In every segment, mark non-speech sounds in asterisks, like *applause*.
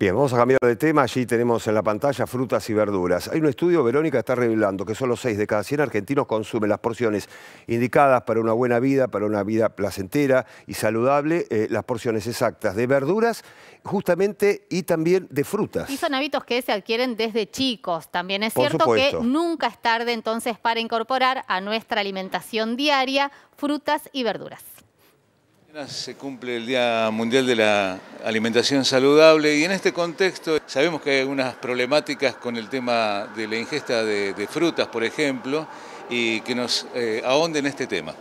Bien, vamos a cambiar de tema. Allí tenemos en la pantalla frutas y verduras. Hay un estudio, Verónica está revelando que solo 6 de cada 100 argentinos consumen las porciones indicadas para una buena vida, para una vida placentera y saludable, eh, las porciones exactas de verduras justamente y también de frutas. Y son hábitos que se adquieren desde chicos. También es cierto que nunca es tarde entonces para incorporar a nuestra alimentación diaria frutas y verduras. Se cumple el Día Mundial de la Alimentación Saludable y en este contexto sabemos que hay algunas problemáticas con el tema de la ingesta de, frutas, por ejemplo, y que nos eh, ahonden en este tema.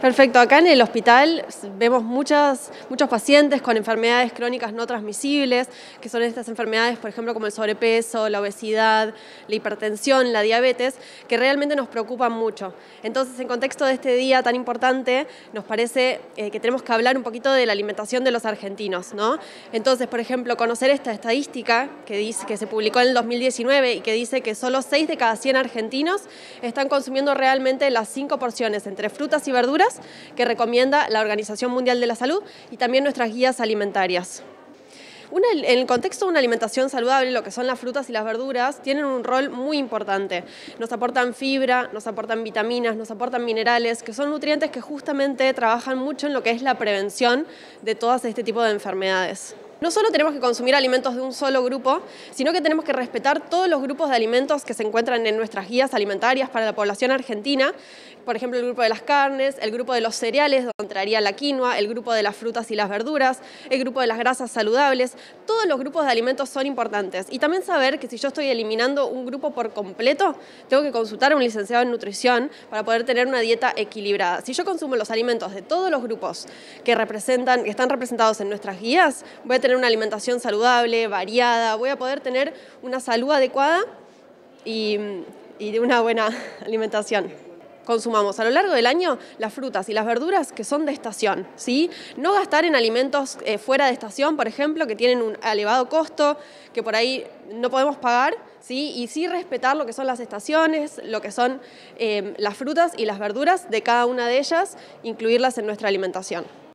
Perfecto, acá en el hospital vemos muchas, muchos pacientes con enfermedades crónicas no transmisibles, que son estas enfermedades, por ejemplo, como el sobrepeso, la obesidad, la hipertensión, la diabetes, que realmente nos preocupan mucho. Entonces, en contexto de este día tan importante, nos parece eh, que tenemos que hablar un poquito de la alimentación de los argentinos, ¿no? Entonces, por ejemplo, conocer esta estadística que, dice, que se publicó en el 2019 y que dice que solo 6 de cada 100 argentinos están consumiendo realmente las 5 porciones entre frutas y verduras verduras que recomienda la Organización Mundial de la Salud y también nuestras guías alimentarias. en el contexto de una alimentación saludable, lo que son las frutas y las verduras, tienen un rol muy importante. Nos aportan fibra, nos aportan vitaminas, nos aportan minerales, que son nutrientes que justamente trabajan mucho en lo que es la prevención de todas este tipo de enfermedades. No solo tenemos que consumir alimentos de un solo grupo, sino que tenemos que respetar todos los grupos de alimentos que se encuentran en nuestras guías alimentarias para la población argentina. Por ejemplo, el grupo de las carnes, el grupo de los cereales, donde entraría la quinoa, el grupo de las frutas y las verduras, el grupo de las grasas saludables. Todos los grupos de alimentos son importantes. Y también saber que si yo estoy eliminando un grupo por completo, tengo que consultar a un licenciado en nutrición para poder tener una dieta equilibrada. Si yo consumo los alimentos de todos los grupos que, representan, que están representados en nuestras guías, voy a una alimentación saludable, variada, voy a poder tener una salud adecuada y, de una buena *laughs* alimentación consumamos a lo largo del año las frutas y las verduras que son de estación, ¿sí? No gastar en alimentos eh, fuera de estación, por ejemplo, que tienen un elevado costo, que por ahí no podemos pagar, ¿sí? Y sí respetar lo que son las estaciones, lo que son eh, las frutas y las verduras de cada una de ellas, incluirlas en nuestra alimentación.